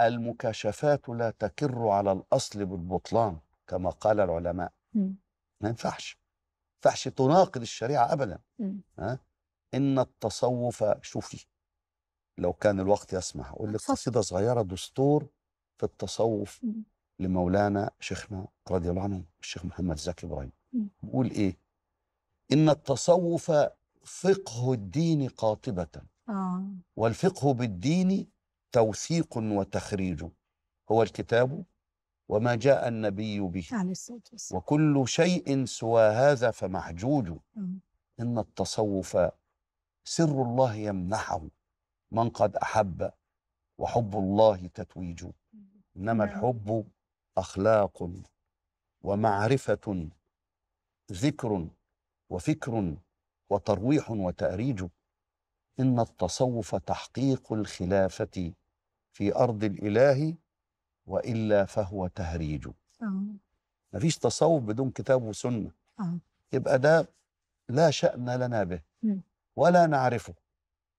المكاشفات لا تكر على الأصل بالبطلان كما قال العلماء ما ينفعش ما ينفعش تناقض الشريعة أبدا ها؟ إن التصوف شوفي لو كان الوقت يسمح أقول لك قصيدة صغيرة دستور في التصوف م. لمولانا شيخنا رضي الله عنه الشيخ محمد زكي إبراهيم بيقول إيه إن التصوف فقه الدين قاطبة آه. والفقه بالدين توثيق وتخريج هو الكتاب وما جاء النبي به وكل شيء سوى هذا فمحجوج إن التصوف سر الله يمنحه من قد أحب وحب الله تتويج إنما نعم. الحب أخلاق ومعرفة ذكر وفكر وترويح وتأريج إن التصوف تحقيق الخلافة في أرض الإله وإلا فهو تهريج آه. ما فيش تصوف بدون كتاب وسنة أوه. يبقى ده لا شأن لنا به ولا نعرفه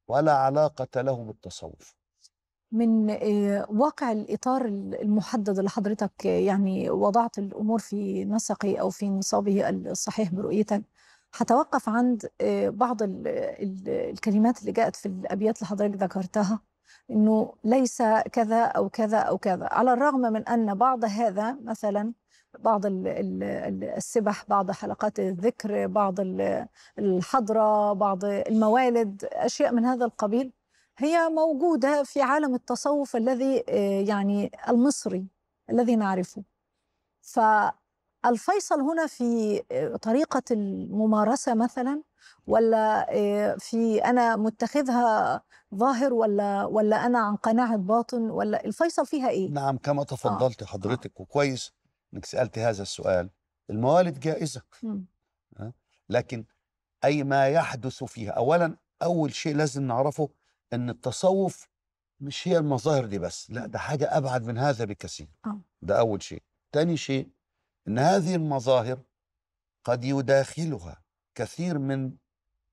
ولا علاقة له بالتصوف من آه، واقع الإطار المحدد اللي حضرتك آه، يعني وضعت الأمور في نسقه أو في نصابه الصحيح برؤيتك هتوقف عند بعض الكلمات اللي جاءت في الأبيات اللي حضرتك ذكرتها انه ليس كذا او كذا او كذا على الرغم من ان بعض هذا مثلا بعض السبح بعض حلقات الذكر بعض الحضره بعض الموالد اشياء من هذا القبيل هي موجوده في عالم التصوف الذي آه، يعني المصري الذي نعرفه فالفيصل هنا في آه، طريقه الممارسه مثلا ولا في انا متخذها ظاهر ولا ولا انا عن قناعه باطن ولا الفيصل فيها ايه نعم كما آه. تفضلت آه. حضرتك وكويس انك سالت هذا السؤال الموالد جائزه أه؟ لكن اي ما يحدث فيها اولا اول شيء لازم نعرفه ان التصوف مش هي المظاهر دي بس لا ده حاجه ابعد من هذا بكثير آه. ده اول شيء ثاني شيء ان هذه المظاهر قد يداخلها كثير من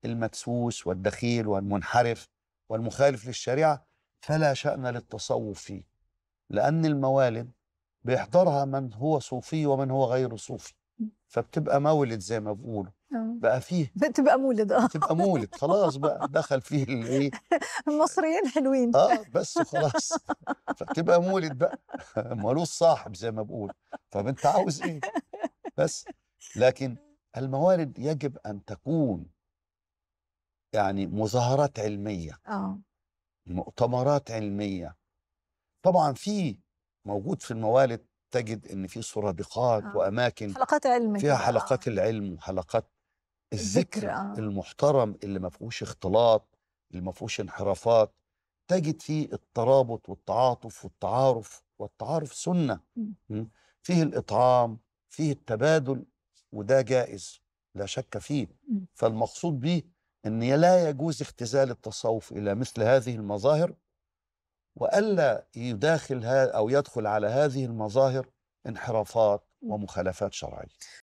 المدسوس والدخيل والمنحرف والمخالف للشريعه فلا شأن للتصوف فيه لأن الموالد بيحضرها من هو صوفي ومن هو غير صوفي فبتبقى مولد زي ما بيقولوا آه. بقى فيه بتبقى مولد اه بتبقى مولد خلاص بقى دخل فيه الايه المصريين حلوين اه بس خلاص فبتبقى مولد بقى مالوش صاحب زي ما بقول طب انت عاوز ايه بس لكن الموارد يجب ان تكون يعني مظاهرات علميه اه مؤتمرات علميه طبعا في موجود في الموارد تجد ان في سرادقات آه. واماكن حلقات علم فيها آه. حلقات العلم وحلقات الذكر, أوه. آه. المحترم اللي ما فيهوش اختلاط اللي ما فيهوش انحرافات تجد فيه الترابط والتعاطف والتعارف والتعارف سنه م. فيه الاطعام فيه التبادل وده جائز لا شك فيه فالمقصود به أن لا يجوز اختزال التصوف إلى مثل هذه المظاهر وألا يداخل أو يدخل على هذه المظاهر انحرافات ومخالفات شرعية